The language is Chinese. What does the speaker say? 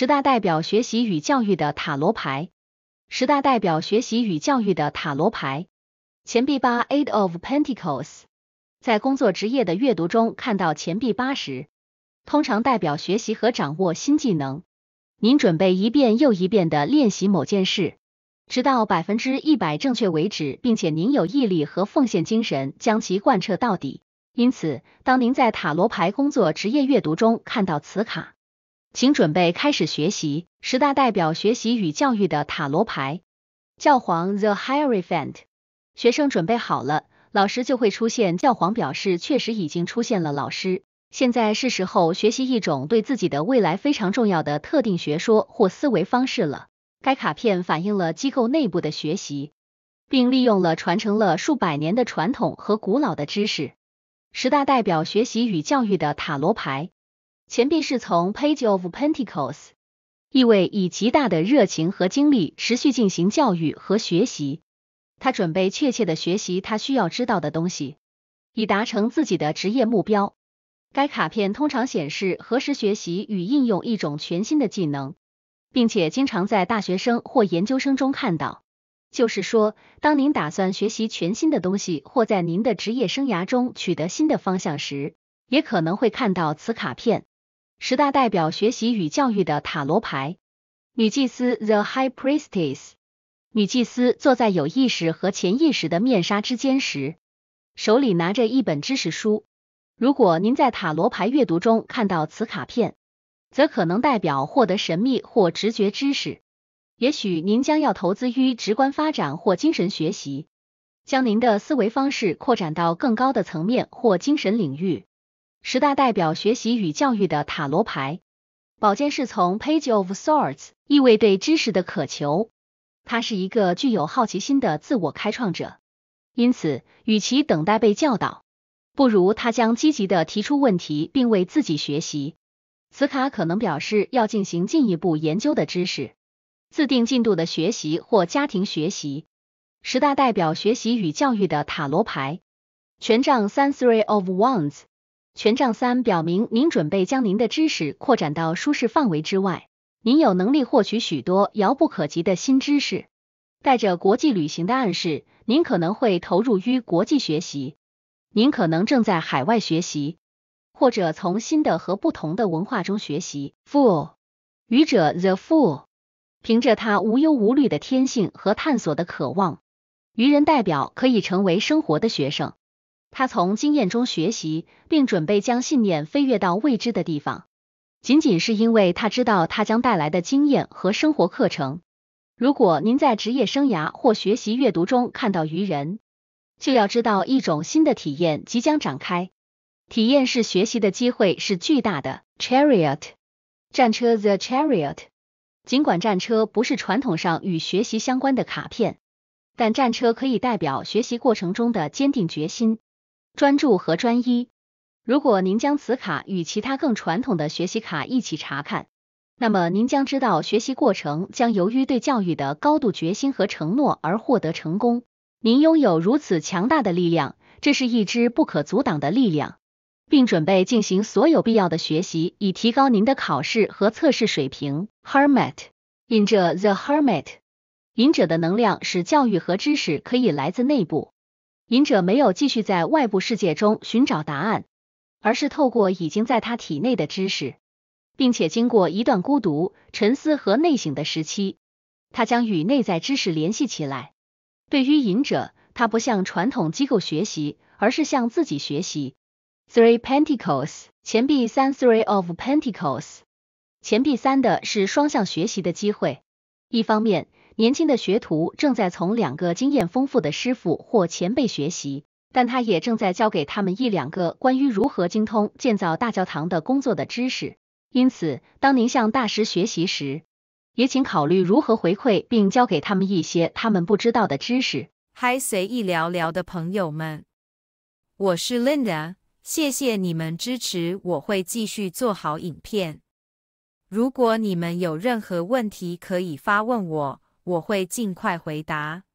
十大代表学习与教育的塔罗牌，十大代表学习与教育的塔罗牌，钱币八 Eight of Pentacles。在工作职业的阅读中看到钱币八时，通常代表学习和掌握新技能。您准备一遍又一遍的练习某件事，直到百分之一百正确为止，并且您有毅力和奉献精神将其贯彻到底。因此，当您在塔罗牌工作职业阅读中看到此卡。请准备开始学习十大代表学习与教育的塔罗牌，教皇 The Hierophant。学生准备好了，老师就会出现。教皇表示确实已经出现了老师。现在是时候学习一种对自己的未来非常重要的特定学说或思维方式了。该卡片反映了机构内部的学习，并利用了传承了数百年的传统和古老的知识。十大代表学习与教育的塔罗牌。钱币是从 Page of Pentacles，意味以极大的热情和精力持续进行教育和学习。他准备确切的学习他需要知道的东西，以达成自己的职业目标。该卡片通常显示何时学习与应用一种全新的技能，并且经常在大学生或研究生中看到。就是说，当您打算学习全新的东西或在您的职业生涯中取得新的方向时，也可能会看到此卡片。十大代表学习与教育的塔罗牌，女祭司 The High Priestess。女祭司坐在有意识和潜意识的面纱之间时，手里拿着一本知识书。如果您在塔罗牌阅读中看到此卡片，则可能代表获得神秘或直觉知识。也许您将要投资于直观发展或精神学习，将您的思维方式扩展到更高的层面或精神领域。十大代表学习与教育的塔罗牌，宝剑是从 Page of Swords，意味对知识的渴求。他是一个具有好奇心的自我开创者，因此与其等待被教导，不如他将积极的提出问题并为自己学习。此卡可能表示要进行进一步研究的知识、自定进度的学习或家庭学习。十大代表学习与教育的塔罗牌，权杖三 Three of Wands。权杖三表明您准备将您的知识扩展到舒适范围之外，您有能力获取许多遥不可及的新知识。带着国际旅行的暗示，您可能会投入于国际学习，您可能正在海外学习，或者从新的和不同的文化中学习。Fool，愚者，the fool，凭着他无忧无虑的天性和探索的渴望，愚人代表可以成为生活的学生。他从经验中学习，并准备将信念飞跃到未知的地方，仅仅是因为他知道他将带来的经验和生活课程。如果您在职业生涯或学习阅读中看到愚人，就要知道一种新的体验即将展开。体验式学习的机会是巨大的。Chariot，战车，The Chariot。尽管战车不是传统上与学习相关的卡片，但战车可以代表学习过程中的坚定决心。专注和专一。如果您将此卡与其他更传统的学习卡一起查看，那么您将知道学习过程将由于对教育的高度决心和承诺而获得成功。您拥有如此强大的力量，这是一支不可阻挡的力量，并准备进行所有必要的学习，以提高您的考试和测试水平。Hermit，隐者。The Hermit，隐者的能量使教育和知识可以来自内部。隐者没有继续在外部世界中寻找答案，而是透过已经在他体内的知识，并且经过一段孤独、沉思和内省的时期，他将与内在知识联系起来。对于隐者，他不向传统机构学习，而是向自己学习。Three Pentacles，钱币三，Three of Pentacles，钱币三的是双向学习的机会。一方面，年轻的学徒正在从两个经验丰富的师傅或前辈学习，但他也正在教给他们一两个关于如何精通建造大教堂的工作的知识。因此，当您向大师学习时，也请考虑如何回馈并教给他们一些他们不知道的知识。嗨，随意聊聊的朋友们，我是 Linda，谢谢你们支持，我会继续做好影片。如果你们有任何问题，可以发问我。我会尽快回答。